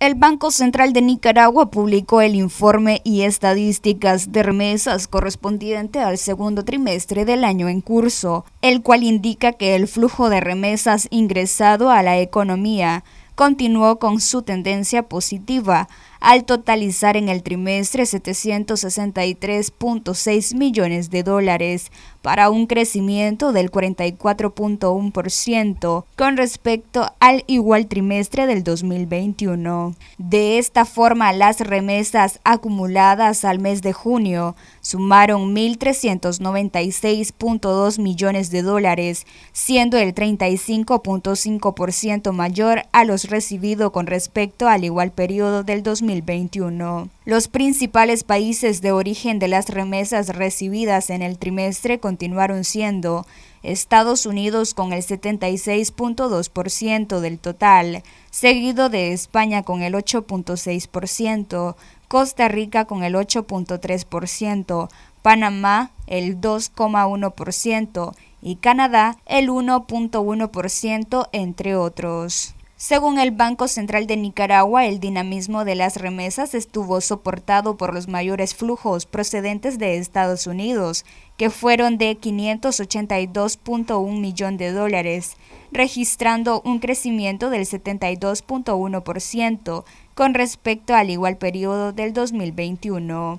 El Banco Central de Nicaragua publicó el informe y estadísticas de remesas correspondiente al segundo trimestre del año en curso, el cual indica que el flujo de remesas ingresado a la economía continuó con su tendencia positiva, al totalizar en el trimestre 763.6 millones de dólares, para un crecimiento del 44.1% con respecto al igual trimestre del 2021. De esta forma, las remesas acumuladas al mes de junio sumaron 1.396.2 millones de dólares, siendo el 35.5% mayor a los recibidos con respecto al igual periodo del 2021. 2021. Los principales países de origen de las remesas recibidas en el trimestre continuaron siendo Estados Unidos con el 76.2% del total, seguido de España con el 8.6%, Costa Rica con el 8.3%, Panamá el 2,1% y Canadá el 1.1%, entre otros. Según el Banco Central de Nicaragua, el dinamismo de las remesas estuvo soportado por los mayores flujos procedentes de Estados Unidos, que fueron de 582.1 millones de dólares, registrando un crecimiento del 72.1% con respecto al igual periodo del 2021.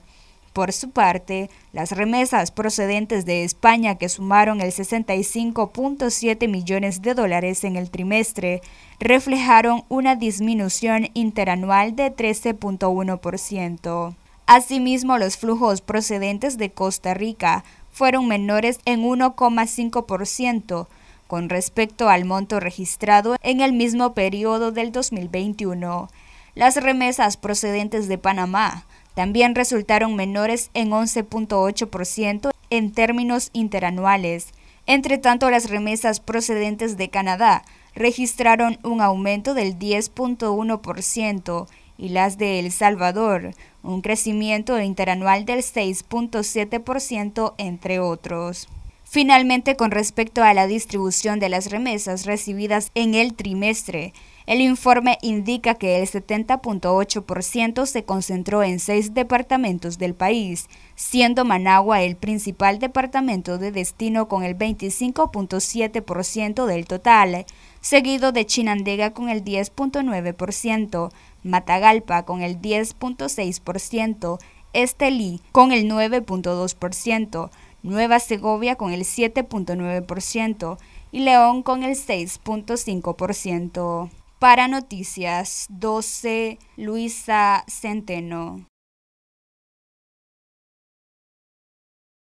Por su parte, las remesas procedentes de España, que sumaron el 65.7 millones de dólares en el trimestre, reflejaron una disminución interanual de 13.1%. Asimismo, los flujos procedentes de Costa Rica fueron menores en 1,5% con respecto al monto registrado en el mismo periodo del 2021. Las remesas procedentes de Panamá también resultaron menores en 11.8% en términos interanuales. Entre tanto, las remesas procedentes de Canadá registraron un aumento del 10.1% y las de El Salvador, un crecimiento interanual del 6.7%, entre otros. Finalmente, con respecto a la distribución de las remesas recibidas en el trimestre, el informe indica que el 70.8% se concentró en seis departamentos del país, siendo Managua el principal departamento de destino con el 25.7% del total, seguido de Chinandega con el 10.9%, Matagalpa con el 10.6%, Estelí con el 9.2%, Nueva Segovia con el 7.9% y León con el 6.5%. Para Noticias 12, Luisa Centeno.